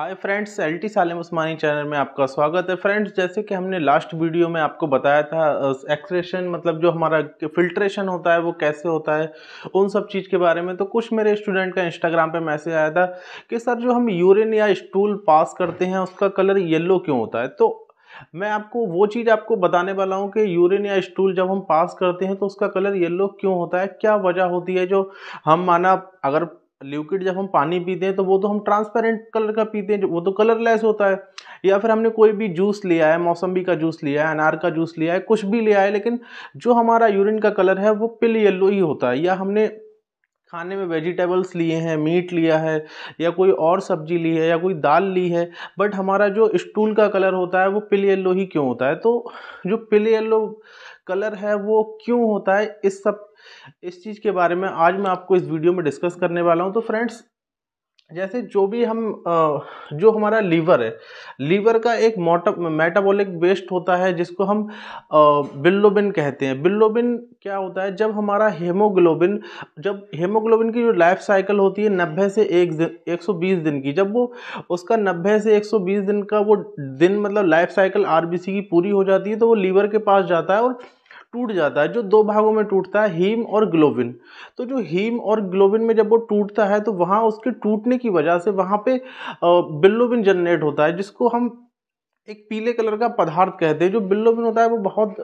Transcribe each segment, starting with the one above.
हाय friends L T Salim Usmani channel में आपका स्वागत है फ्रेंड्स जैसे कि हमने लास्ट वीडियो में आपको बताया था एक्सरेशन मतलब जो हमारा फिल्ट्रेशन होता है वो कैसे होता है उन सब चीज़ के बारे में तो कुछ मेरे स्टूडेंट का इंस्टाग्राम पे मैसेज आया था कि सर जो हम यूरिन या स्टूल पास करते हैं उसका कलर येल्लो क्यों होता है तो मैं आपको वो चीज़ आपको बताने वाला हूँ कि यूरिन या स्टूल जब हम पास करते हैं तो उसका कलर येल्लो क्यों होता है क्या वजह होती है जो हम माना अगर लिक्विड जब हम पानी पीते हैं तो वो तो हम ट्रांसपेरेंट कलर का पीते हैं वो तो कलरलेस होता है या फिर हमने कोई भी जूस लिया है मौसम्बी का जूस लिया है अनार का जूस लिया है कुछ भी लिया है लेकिन जो हमारा यूरिन का कलर है वो पिल येल्लो ही होता है या हमने खाने में वेजिटेबल्स लिए हैं मीट लिया है या कोई और सब्जी ली है या कोई दाल ली है बट हमारा जो स्टूल का कलर होता है वो पिल येल्लो ही क्यों होता है तो जो पिल येल्लो कलर है वो क्यों होता है इस सब इस चीज़ के बारे में आज मैं आपको इस वीडियो में डिस्कस करने वाला हूँ तो फ्रेंड्स जैसे जो भी हम जो हमारा लीवर है लीवर का एक मोट मेटाबॉलिक वेस्ट होता है जिसको हम बिल्लोबिन कहते हैं बिल्लोबिन क्या होता है जब हमारा हेमोग्लोबिन जब हेमोग्लोबिन की जो लाइफ साइकिल होती है नब्बे से एक दिन एक सौ बीस दिन की जब वो उसका नब्बे से एक सौ बीस दिन का वो दिन मतलब लाइफ साइकिल आर की पूरी हो जाती है तो वो लीवर के पास जाता है और टूट जाता है जो दो भागों में टूटता है हीम और ग्लोबिन तो जो हीम और ग्लोबिन में जब वो टूटता है तो वहाँ उसके टूटने की वजह से वहाँ पे बिल्लोबिन जनरेट होता है जिसको हम एक पीले कलर का पदार्थ कहते हैं जो बिल्लोबिन होता है वो बहुत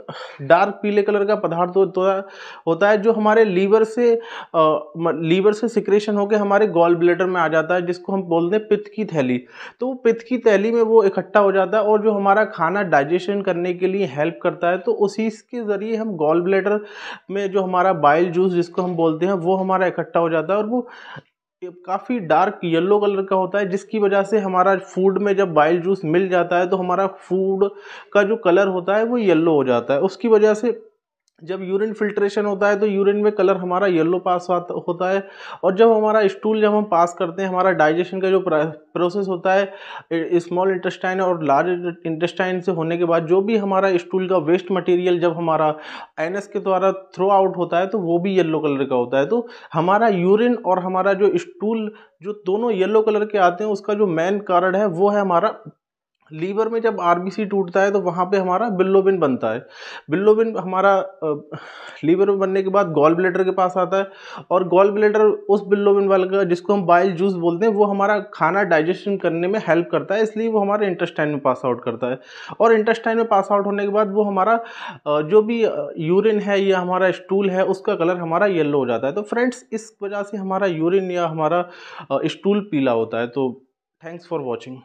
डार्क पीले कलर का पदार्थ तो होता है जो हमारे लीवर से आ, लीवर से सिक्रेशन होकर हमारे गॉल ब्लेडर में आ जाता है जिसको हम बोलते हैं पित्त की थैली तो वो पित्त की थैली में वो इकट्ठा हो जाता है और जो हमारा खाना डाइजेशन करने के लिए हेल्प करता है तो उसी के ज़रिए हम गॉल ब्लेडर में जो हमारा बाइल जूस जिसको हम बोलते हैं वो हमारा इकट्ठा हो जाता है और वो काफ़ी डार्क येलो कलर का होता है जिसकी वजह से हमारा फूड में जब बाइल जूस मिल जाता है तो हमारा फूड का जो कलर होता है वो येलो हो जाता है उसकी वजह से जब यूरिन फिल्ट्रेशन होता है तो यूरिन में कलर हमारा येलो पास होता है और जब हमारा स्टूल जब हम पास करते हैं हमारा डाइजेशन का जो प्रोसेस होता है स्मॉल इंटेस्टाइन और लार्ज इंटेस्टाइन से होने के बाद जो भी हमारा स्टूल का वेस्ट मटेरियल जब हमारा एन के द्वारा थ्रो आउट होता है तो वो भी येल्लो कलर का होता है तो हमारा यूरिन और हमारा जो स्टूल जो दोनों येल्लो कलर के आते हैं उसका जो मेन कारण है वो है हमारा लीवर में जब आरबीसी टूटता है तो वहाँ पे हमारा बिल्लोबिन बनता है बिल्लोबिन हमारा लीवर में बनने के बाद गॉल ब्लेडर के पास आता है और गॉल ब्लेडर उस बिल्लोबिन वाले का जिसको हम बाइल जूस बोलते हैं वो हमारा खाना डाइजेशन करने में हेल्प करता है इसलिए वो हमारे इंटेस्टाइन में पास आउट करता है और इंटेस्टाइन में पास आउट होने के बाद वो हमारा जो भी यूरिन है या हमारा स्टूल है उसका कलर हमारा येल्लो हो जाता है तो फ्रेंड्स इस वजह से हमारा यूरिन या हमारा स्टूल पीला होता है तो थैंक्स फॉर वॉचिंग